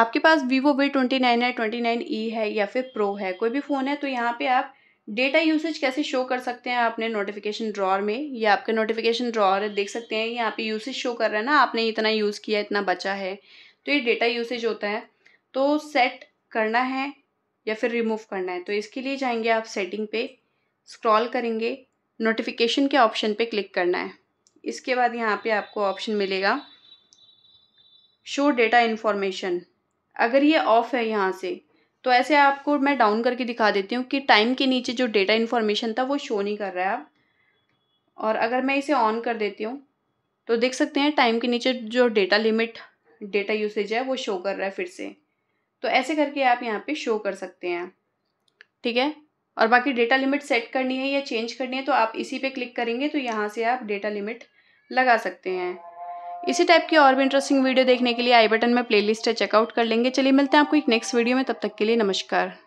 आपके पास Vivo V twenty nine है ट्वेंटी नाइन ई है या फिर प्रो है कोई भी फ़ोन है तो यहाँ पे आप डेटा यूसेज कैसे शो कर सकते हैं आपने नोटिफिकेशन ड्रॉर में या आपके नोटिफिकेशन ड्रॉर देख सकते हैं यहाँ पे यूसेज शो कर रहा है ना आपने इतना यूज़ किया इतना बचा है तो ये डेटा यूसेज होता है तो सेट करना है या फिर रिमूव करना है तो इसके लिए जाएंगे आप सेटिंग पे स्क्रॉल करेंगे नोटिफिकेशन के ऑप्शन पे क्लिक करना है इसके बाद यहाँ पे आपको ऑप्शन मिलेगा शो डेटा इन्फॉर्मेशन अगर ये ऑफ़ है यहाँ से तो ऐसे आपको मैं डाउन करके दिखा देती हूँ कि टाइम के नीचे जो डेटा इन्फॉर्मेशन था वो शो नहीं कर रहा है अब और अगर मैं इसे ऑन कर देती हूँ तो देख सकते हैं टाइम के नीचे जो डेटा लिमिट डेटा यूसेज है वो शो कर रहा है फिर से तो ऐसे करके आप यहाँ पे शो कर सकते हैं ठीक है और बाकी डेटा लिमिट सेट करनी है या चेंज करनी है तो आप इसी पे क्लिक करेंगे तो यहाँ से आप डेटा लिमिट लगा सकते हैं इसी टाइप की और भी इंटरेस्टिंग वीडियो देखने के लिए आई बटन में प्लेलिस्ट है चेकआउट कर लेंगे चलिए मिलते हैं आपको एक नेक्स्ट वीडियो में तब तक के लिए नमस्कार